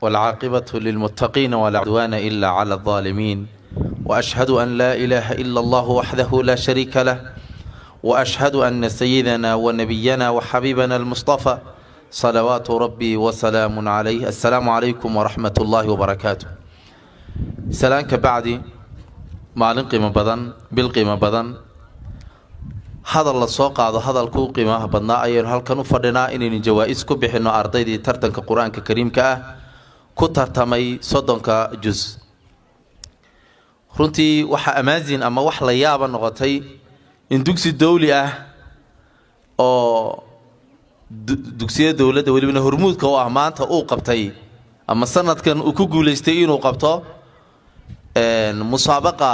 والعاقبة للمتقين ولا عدوان إلا على الظالمين وأشهد أن لا إله إلا الله وحده لا شريك له وأشهد أن سيدنا ونبينا وحبيبنا المصطفى صلوات ربي وسلام عليه السلام عليكم ورحمة الله وبركاته سلام كبعدي maalin qiimo badan bil qiimo hadal la soo qaado hadalkuu qiimaha badnaa ayaynu halkan u fadhinaa inaynu jawaa-is ku bixinno ardaydii tartanka qur-aanka kariimka ah ku tartamay soddonka juz runtii waxaa amaasin ama wax la yaaba noqotay in dugsi dawli ah oo dugsiya dowladda welibana hormuudka u ah maanta uu qabtay ama sanadkan uu ku guulaystay inuu qabto musaabaqa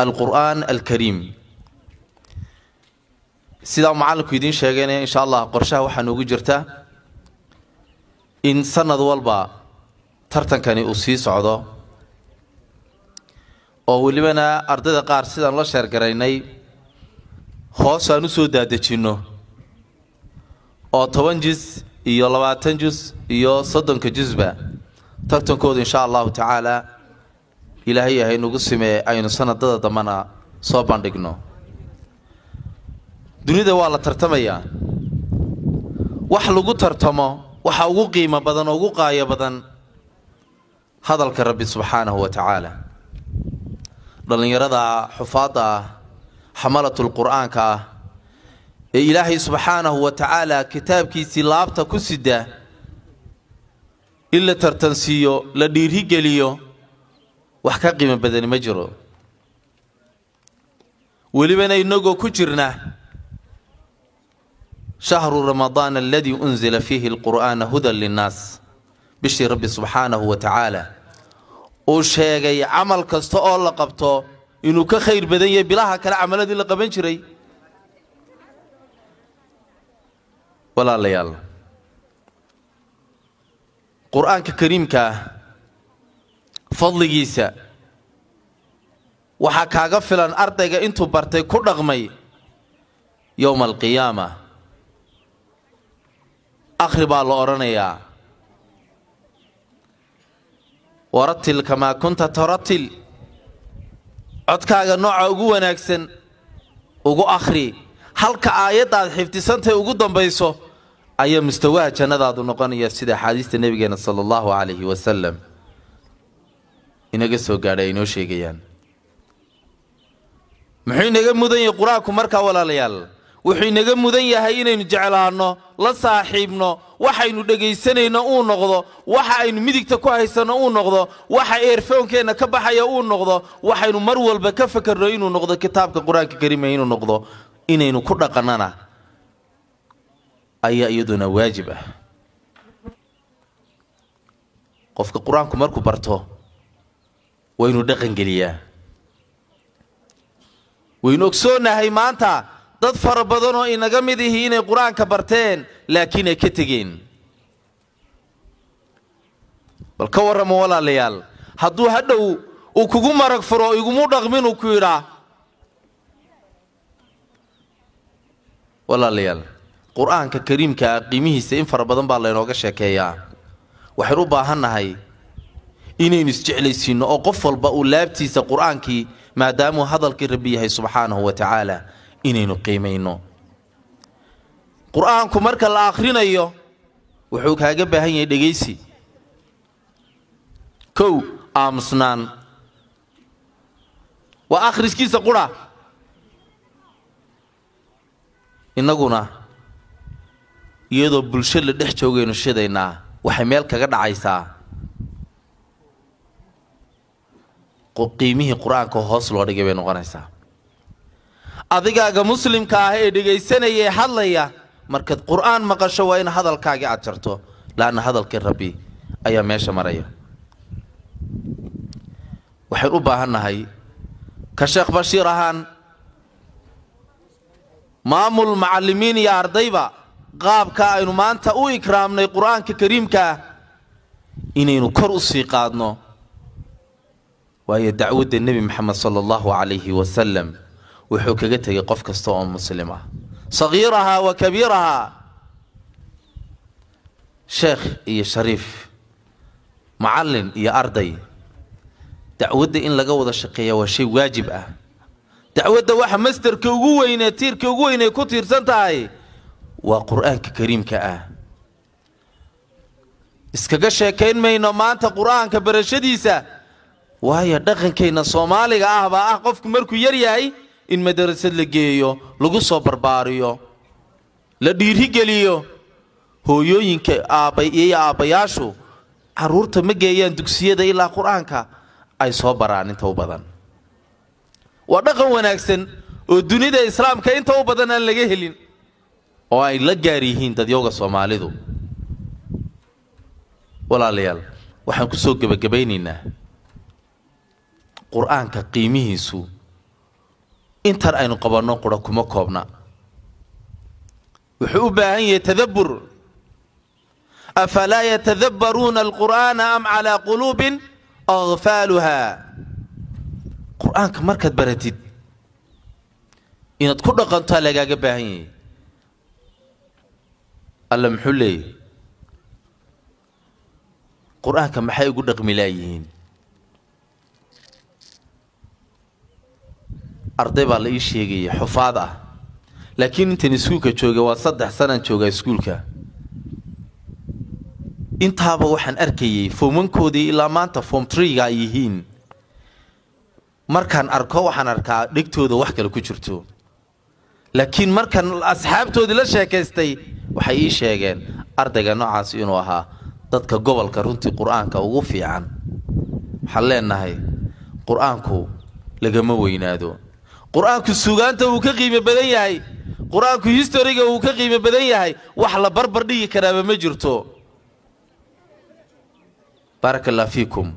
alqur'aan alkariim sidaa macallinku idiin sheegayna insha allah qorshaha waxaa noogu jirta in sanad walba tartankani uu sii socdo oo welibana ardayda qaar sidaan la sheergaraynay hoos aan u soo daadejinno oo toban juz iyo labaatan jus iyo soddonka jusba tartankoodu insha allahu tacaala ilaahay yahay ahaynugu simee aynu sanadada dambana soo bandhigno dunida waa la tartamayaa wax lagu tartamo waxa ugu qiimo badan oo ugu qaayo badan hadalka rabbi subxaanahu wa tacaala dhallinyarada xufaadda ah xamalatul qur'aanka ah ee ilaahay subxaanahu wa tacaala kitaabkiisii laabta ku sida in la tartansiiyo la dhiirigeliyo wax ka qiimo badani ma jiro welibana inagoo ku jirna shahru ramadaan aladii unzila fiihi alqur'aana hudan linnaas bishii rabbi subxaanahu wa tacaala uu sheegay camal kasta oo la qabto inuu ka khayr badan yahay bilaha kale camaladii la qaban jiray walaalayaal qur-aanka kariimkaa fadligiisa waxaa kaaga filan ardayga intuu bartay ku dhaqmay yowma alqiyaama akhri baa la odhanayaa waratil kamaa kunta taratil codkaaga nooca ugu wanaagsan ugu akhri halka aayaddaad xifdisantay ugu dambayso ayaa mustawaha jannadaadu noqonaya sida axaadiista nebigeena sala allahu calayhi wasalam inaga soo gaadha ay inoo sheegayaan muxuu inaga mudan yahay qur-aanku markaa walaalayaal wuxuu inaga mudan yahay inaynu jeclaanno la saaxiibno waxaynu dhegaysanayno uu noqdo waxa aynu midigta ku haysano uu noqdo waxa eerfoonkeenna ka baxaya uu noqdo waxaynu mar walba ka fakarno inuu noqdo kitaabka qur-aanka kariima inuu noqdo inaynu ku dhaqannana ayaa iyaduna waajib ah qofka qur-aanku markuu barto waynu dhaqangeliyaa waynu ogsoonahay maanta dad fara badanoo inaga mid ihi inay qur-aanka barteen laakiin ay ka tegeen bal ka warramo walaalayaal hadduu hadhow uu kugu marag furo igumu dhaqmin uu ku yidhaa walaalayaal qur-aanka kariimkaa qiimihiisa in fara badan baa laynooga sheekeeyaa waxaynu u baahannahay inaynu isjeclaysiinno oo qof walba uu laabtiisa qur-aankii maadaamuu hadalkii rabbi yahay subxaanahu wa tacaala inaynu qiimayno qur-aanku marka la akhrinayo wuxuu kaaga baahan yahay dhegaysi kow aamusnaan waa akhriskiisa qura innaguna iyadoo bulsho la dhex joogaynu shidaynaa waxay meel kaga dhacaysaa qiimihii qur-aanka hoos loo dhigay bay noqonaysaa adigaaga muslimka ah ee dhegaysanaya ee hadlaya markaad qur-aan maqasho waa in hadalkaagii aad jarto laanna hadalkii rabbi ayaa meesha maraya waxayn u baahannahay ka sheekh bashiir ahaan maamul macallimiin iyo ardayba qaabka aynu maanta u ikraamnay qur-aanka kariimkaah inaynu kor u sii qaadno waayo dacwadda nebi maxamed sala allahu calayhi wasalam wuxuu kaga tegay qof kasta oo muslim ah sagiirahaa wa kabiirahaa sheekh iyo shariif macallin iyo arday dacwadda in laga wada shaqeeya waa shay waajib ah dacwadda waxa masterka ugu weynee tiirka ugu weynay ku tiirsan tahay waa qur-aanka kariimka ah iskaga sheekayn mayno maanta qur-aanka barashadiisa waayo dhaqankeenna soomaaliga ah baa ah qofku markuu yar yahay in madarasad la geeyo lagu soo barbaariyo la dhiirigeliyo hooyooyinka aabbay iyo aabbayaashu caruurta ma geeyaan dugsiyada ilaa qur-aanka ay soo baraan inta u badan waa dhaqan wanaagsan oo dunida islaamka inta u badan aan laga helin oo ay la gaar yihiin dadyooga soomaalidu walaalayaal waxaan ku soo gebagabaynaynaa qur-aanka qiimihiisu intan aynu qabanno qura kuma koobna wuxuu u baahan yahay tadabbur afalaa yatadabbaruuna alqur'aana am calaa quluubin akfaaluha qur markaad baratid inaad ku dhaqantoa lagaaga baahan yahay alla muxuu leeyahy qur maxay ugu dhaqmi laayihiin arday baa la ii sheegayay xufaad ah laakiin intan iskuulka joogay waa saddex sanaan joogaa iskuulka intaaba waxaan arkayay foomankoodii ilaa maanta foom triga ay yihiin markaan arko waxaan arkaa dhegtooda wax kale ku jirto laakiin markaan asxaabtoodii la sheekaystay waxay ii sheegeen ardayga noocaasi inuu ahaa dadka gobolka runtii qur-aanka ugu fiican waxaan leenahay qur-aanku lagama weynaado quraanku aanku suugaanta wuu ka qiimo badan yahay qur-aanku historiga uu ka qiimo badan yahay wax la barbar dhigi karaaba ma jirto baaraka allah fiikum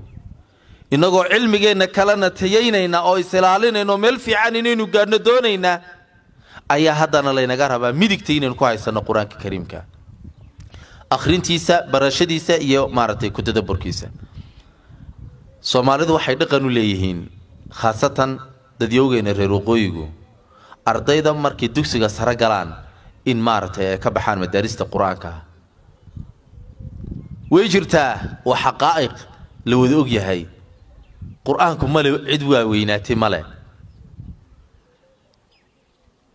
innagoo cilmigeenna kalena tayaynaynaa oo isilaalinayna oo meel fiican inaynu gaadhno doonaynaa ayaa haddana laynaga rabaa midigta inaynu ku haysano qur-aanka kariimka akhrintiisa barashadiisa iyo maaragtay ku tadaburkiisa soomaalidu waxay dhaqan u leeyihiin khaasatan dadyowgeena reer waqooyigu ardayda markii dugsiga sare galaan in maaragtay ay ka baxaan madaarista qur-aanka way jirtaa oo xaqaa'iq la wada og yahay qur-aanku male cid waaweynaatay male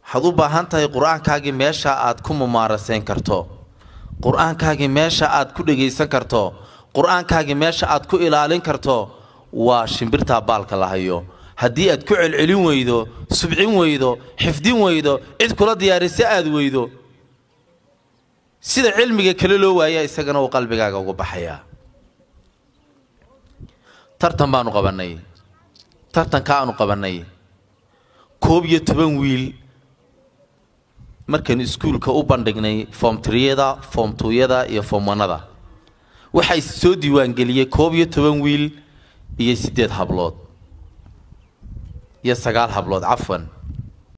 waxaad u baahan tahay qur-aankaagii meesha aad ku mumaarasayn karto qur-aankaagii meesha aad ku dhegaysan karto qur-aankaagii meesha aad ku ilaalin karto waa shimbirtaa baalka lahayo haddii aad ku celcelin weydo subcin weydo xifdin weydo cid kula diyaarisa aad weydo sida cilmiga kale loo waaya isagana uu qalbigaaga ugu baxayaa tartan baanu qabannay tartanka aanu qabannay koob iyo toban wiil markaan iskuulka u bandhignay form triyada iyo foomanada waxay soo diiwaangeliyey koob iyo toban wiil iyo sideed hablood iyo sagaal hablood cafwan